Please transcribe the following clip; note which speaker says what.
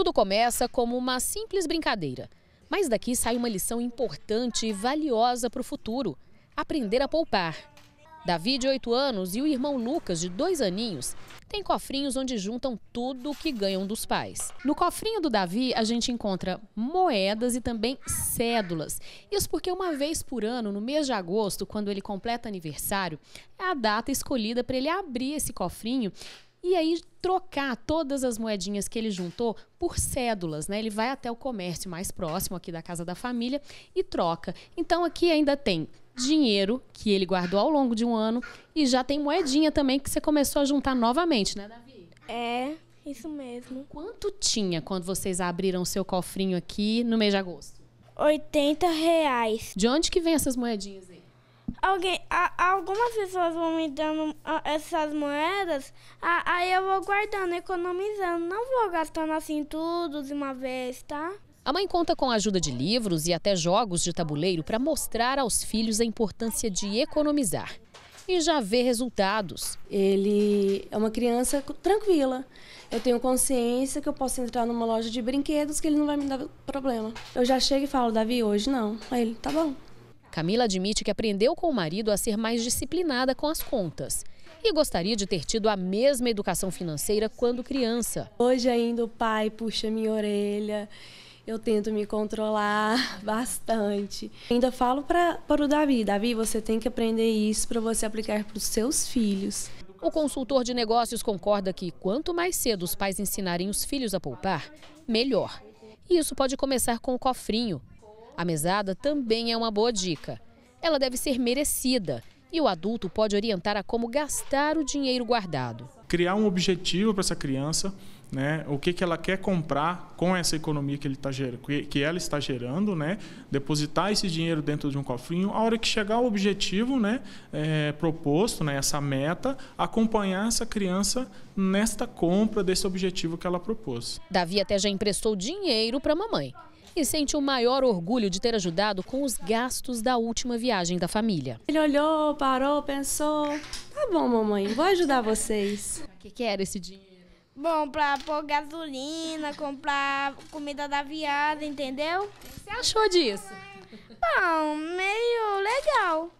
Speaker 1: Tudo começa como uma simples brincadeira. Mas daqui sai uma lição importante e valiosa para o futuro: aprender a poupar. Davi, de 8 anos, e o irmão Lucas, de 2 aninhos, têm cofrinhos onde juntam tudo o que ganham dos pais. No cofrinho do Davi, a gente encontra moedas e também cédulas. Isso porque uma vez por ano, no mês de agosto, quando ele completa aniversário, é a data escolhida para ele abrir esse cofrinho e aí trocar todas as moedinhas que ele juntou por cédulas, né? Ele vai até o comércio mais próximo aqui da casa da família e troca. Então aqui ainda tem dinheiro que ele guardou ao longo de um ano e já tem moedinha também que você começou a juntar novamente, né, Davi?
Speaker 2: É, isso mesmo. Quanto
Speaker 1: tinha quando vocês abriram seu cofrinho aqui no mês de agosto? 80 reais. De onde que vem essas moedinhas aí?
Speaker 2: alguém, a, algumas pessoas vão me dando ah, essas moedas, a, aí eu vou guardando, economizando. Não vou gastando assim tudo de uma vez, tá?
Speaker 1: A mãe conta com a ajuda de livros e até jogos de tabuleiro para mostrar aos filhos a importância de economizar. E já vê resultados. Ele é uma criança tranquila. Eu tenho consciência que eu posso entrar numa loja de brinquedos que ele não vai me dar problema. Eu já chego e falo, Davi, hoje não. Aí ele, tá bom. Camila admite que aprendeu com o marido a ser mais disciplinada com as contas e gostaria de ter tido a mesma educação financeira quando criança. Hoje ainda o pai puxa minha orelha, eu tento me controlar bastante. Ainda falo pra, para o Davi, Davi, você tem que aprender isso para você aplicar para os seus filhos. O consultor de negócios concorda que quanto mais cedo os pais ensinarem os filhos a poupar, melhor. E isso pode começar com o cofrinho, a mesada também é uma boa dica. Ela deve ser merecida e o adulto pode orientar a como gastar o dinheiro guardado.
Speaker 3: Criar um objetivo para essa criança, né? O que, que ela quer comprar com essa economia que, ele tá, que ela está gerando, né? Depositar esse dinheiro dentro de um cofrinho. A hora que chegar o objetivo, né? É, proposto, né? Essa meta, acompanhar essa criança nesta compra desse objetivo que ela propôs.
Speaker 1: Davi até já emprestou dinheiro para a mamãe e sente o maior orgulho de ter ajudado com os gastos da última viagem da família. Ele olhou, parou, pensou: tá bom, mamãe, vou ajudar vocês. O que, que era esse dinheiro?
Speaker 2: Bom, pra pôr gasolina, comprar comida da viada, entendeu? O que você achou disso? Bom, meio legal.